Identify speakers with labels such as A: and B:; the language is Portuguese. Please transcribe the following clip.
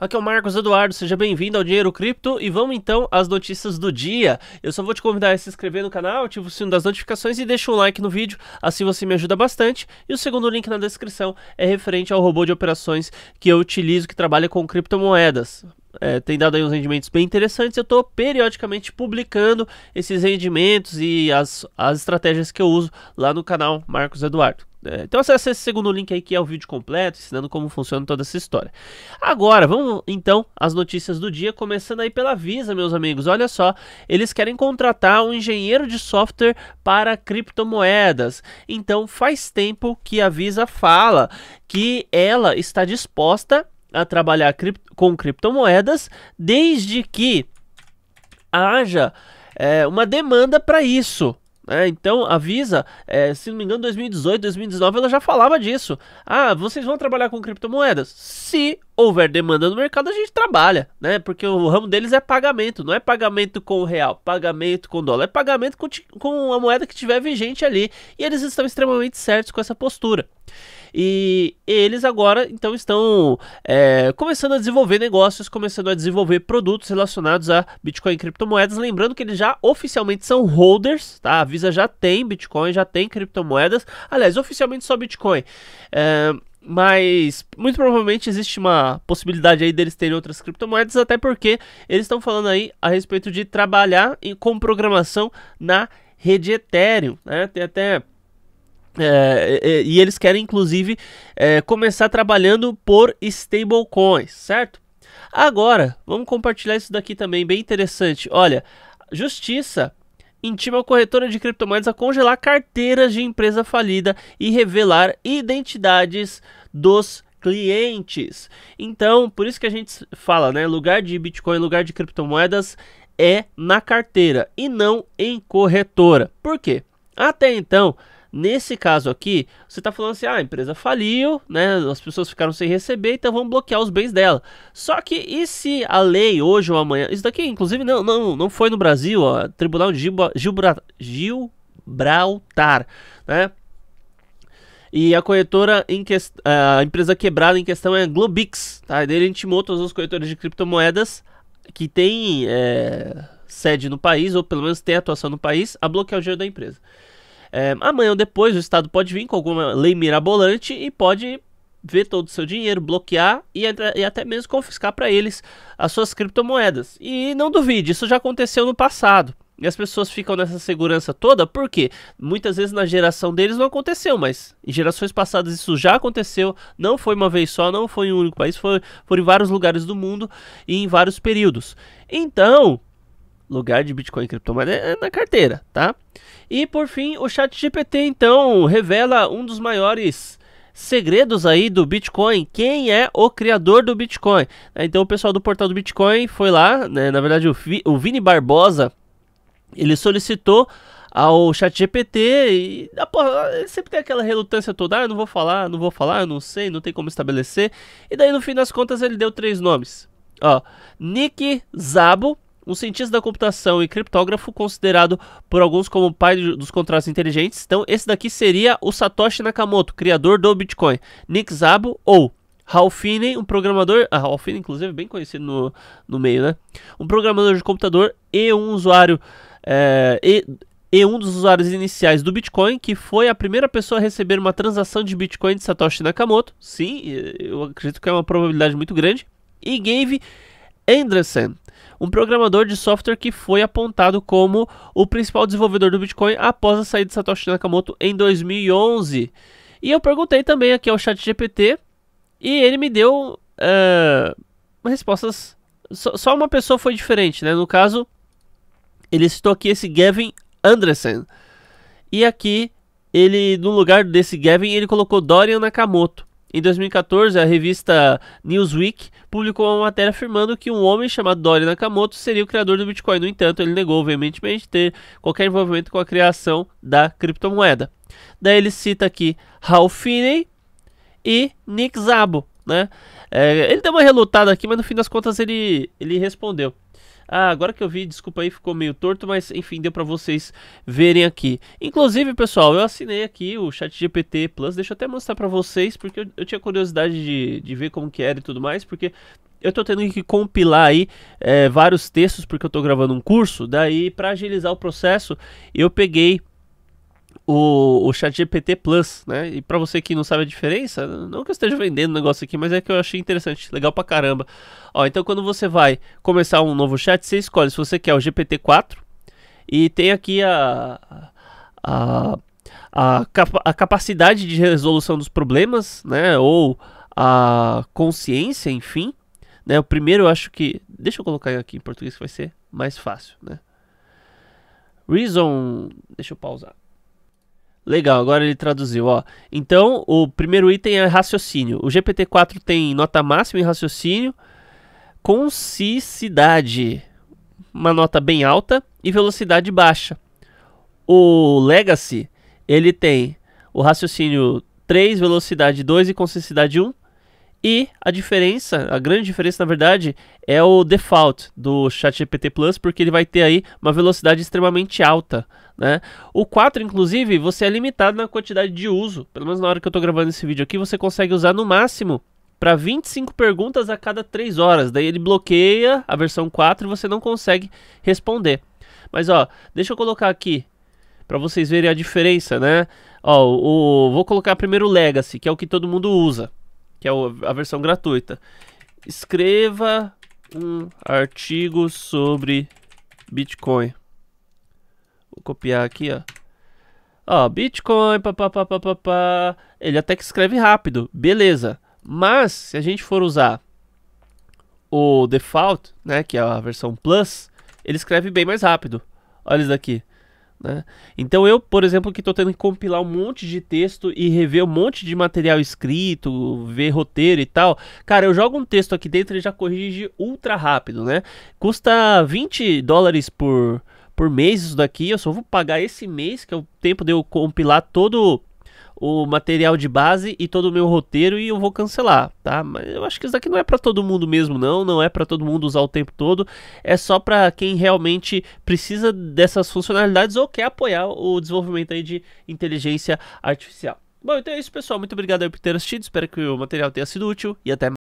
A: Aqui é o Marcos Eduardo, seja bem-vindo ao Dinheiro Cripto e vamos então às notícias do dia. Eu só vou te convidar a se inscrever no canal, ativa o sino das notificações e deixa um like no vídeo, assim você me ajuda bastante. E o segundo link na descrição é referente ao robô de operações que eu utilizo que trabalha com criptomoedas é, tem dado aí uns rendimentos bem interessantes. Eu estou periodicamente publicando esses rendimentos e as, as estratégias que eu uso lá no canal Marcos Eduardo. É, então acesse esse segundo link aí que é o vídeo completo, ensinando como funciona toda essa história. Agora, vamos então às notícias do dia, começando aí pela Visa, meus amigos. Olha só, eles querem contratar um engenheiro de software para criptomoedas. Então faz tempo que a Visa fala que ela está disposta a trabalhar com criptomoedas desde que haja é, uma demanda para isso. É, então a Visa, é, se não me engano, 2018, 2019, ela já falava disso. Ah, vocês vão trabalhar com criptomoedas? Se houver demanda no mercado, a gente trabalha, né? Porque o ramo deles é pagamento, não é pagamento com o real, pagamento com dólar, é pagamento com, com a moeda que tiver vigente ali. E eles estão extremamente certos com essa postura. E eles agora então estão é, começando a desenvolver negócios, começando a desenvolver produtos relacionados a Bitcoin e criptomoedas. Lembrando que eles já oficialmente são holders, tá? A Visa já tem Bitcoin, já tem criptomoedas. Aliás, oficialmente só Bitcoin. É, mas muito provavelmente existe uma possibilidade aí deles terem outras criptomoedas, até porque eles estão falando aí a respeito de trabalhar em, com programação na rede Ethereum, né? Tem até é, é, e eles querem inclusive é, começar trabalhando por stablecoins, certo? Agora, vamos compartilhar isso daqui também, bem interessante. Olha, justiça intima a corretora de criptomoedas a congelar carteiras de empresa falida e revelar identidades dos clientes. Então, por isso que a gente fala, né? Lugar de Bitcoin, lugar de criptomoedas é na carteira e não em corretora. Por quê? Até então, Nesse caso aqui, você está falando assim: ah, a empresa faliu, né? As pessoas ficaram sem receber, então vamos bloquear os bens dela. Só que e se a lei hoje ou amanhã? Isso daqui, inclusive, não, não, não foi no Brasil, ó, Tribunal de Gilbra, Gibraltar, né? E a corretora em que, a empresa quebrada em questão é Globix, tá? Ele intimou todos os corretores de criptomoedas que têm é, eh, sede no país, ou pelo menos têm atuação no país, a bloquear o dinheiro da empresa. É, amanhã ou depois o Estado pode vir com alguma lei mirabolante e pode ver todo o seu dinheiro, bloquear e, e até mesmo confiscar para eles as suas criptomoedas. E não duvide, isso já aconteceu no passado. E as pessoas ficam nessa segurança toda porque muitas vezes na geração deles não aconteceu, mas em gerações passadas isso já aconteceu. Não foi uma vez só, não foi em um único país, foi, foi em vários lugares do mundo e em vários períodos. Então, lugar de Bitcoin e criptomoeda é na carteira, tá? E por fim, o chat GPT então revela um dos maiores segredos aí do Bitcoin, quem é o criador do Bitcoin. Né? Então o pessoal do portal do Bitcoin foi lá, né? na verdade o, Vi, o Vini Barbosa, ele solicitou ao chat GPT e ah, porra, sempre tem aquela relutância toda, ah, não vou falar, não vou falar, não sei, não tem como estabelecer. E daí no fim das contas ele deu três nomes. Ó, Nick Zabo, um cientista da computação e criptógrafo considerado por alguns como pai dos contratos inteligentes. Então, esse daqui seria o Satoshi Nakamoto, criador do Bitcoin. Nick Szabo ou Hal Finney, um programador, ah, Hal Finney, inclusive, bem conhecido no, no meio, né? Um programador de computador e um usuário é, e, e um dos usuários iniciais do Bitcoin, que foi a primeira pessoa a receber uma transação de Bitcoin de Satoshi Nakamoto. Sim, eh, eu acredito que é uma probabilidade muito grande. E Gabe Anderson, um programador de software que foi apontado como o principal desenvolvedor do Bitcoin após a saída de Satoshi Nakamoto em 2011. E eu perguntei também aqui ao chat GPT e ele me deu uh, respostas. So, só uma pessoa foi diferente, né? No caso, ele citou aqui esse Gavin Andresen E aqui, ele no lugar desse Gavin, ele colocou Dorian Nakamoto. Em 2014, a revista Newsweek publicou uma matéria afirmando que um homem chamado Dory Nakamoto seria o criador do Bitcoin. No entanto, ele negou veementemente ter qualquer envolvimento com a criação da criptomoeda. Daí ele cita aqui Ralph Finney e Nick Szabo, né? É, ele deu uma relutada aqui, mas no fim das contas ele, ele respondeu. Ah, agora que eu vi, desculpa aí, ficou meio torto, mas enfim, deu para vocês verem aqui. Inclusive, pessoal, eu assinei aqui o chat GPT Plus, deixa eu até mostrar para vocês, porque eu, eu, tinha curiosidade de, de ver como que era e tudo mais, porque eu tô tendo que compilar aí é, vários textos, porque eu tô gravando um curso, daí para agilizar o processo, eu peguei o, o GPT Plus, né? E para você que não sabe a diferença, não que eu esteja vendendo negócio aqui, mas é que eu achei interessante, legal pra caramba. Ó, então quando você vai começar um novo chat, você escolhe se você quer o GPT-4 e tem aqui a a, a, capa, a capacidade de resolução dos problemas, né? Ou a consciência, enfim, né? O primeiro eu acho que, deixa eu colocar aqui em português que vai ser mais fácil, né? Reason, deixa eu pausar. Legal, agora ele traduziu, ó. Então, o primeiro item é raciocínio. O GPT-4 tem nota máxima em raciocínio, concisidade, uma nota bem alta e velocidade baixa. O Legacy, ele tem o raciocínio 3, velocidade 2 e concisidade 1. E a diferença, a grande diferença, na verdade, é o default do ChatGPT Plus, porque ele vai ter aí uma velocidade extremamente alta né? O 4, inclusive, você é limitado na quantidade de uso. Pelo menos na hora que eu estou gravando esse vídeo aqui, você consegue usar no máximo para 25 perguntas a cada 3 horas. Daí ele bloqueia a versão 4 e você não consegue responder. Mas ó, deixa eu colocar aqui para vocês verem a diferença, né? Ó, o, vou colocar primeiro o Legacy, que é o que todo mundo usa, que é o, a versão gratuita. Escreva um artigo sobre Bitcoin copiar aqui, ó. Ó, Bitcoin, papapá, ele até que escreve rápido, beleza. Mas, se a gente for usar o default, né, que é a versão Plus, ele escreve bem mais rápido. Olha isso daqui. Né? Então eu, por exemplo, que estou tendo que compilar um monte de texto e rever um monte de material escrito, ver roteiro e tal, cara, eu jogo um texto aqui dentro e já corrige ultra rápido, né? Custa 20 dólares por por mês isso daqui, eu só vou pagar esse mês, que é o tempo de eu compilar todo o material de base e todo o meu roteiro e eu vou cancelar, tá? Mas eu acho que isso daqui não é para todo mundo mesmo não, não é para todo mundo usar o tempo todo, é só para quem realmente precisa dessas funcionalidades ou quer apoiar o desenvolvimento aí de inteligência artificial. Bom, então é isso, pessoal. Muito obrigado por ter assistido. Espero que o material tenha sido útil e até mais.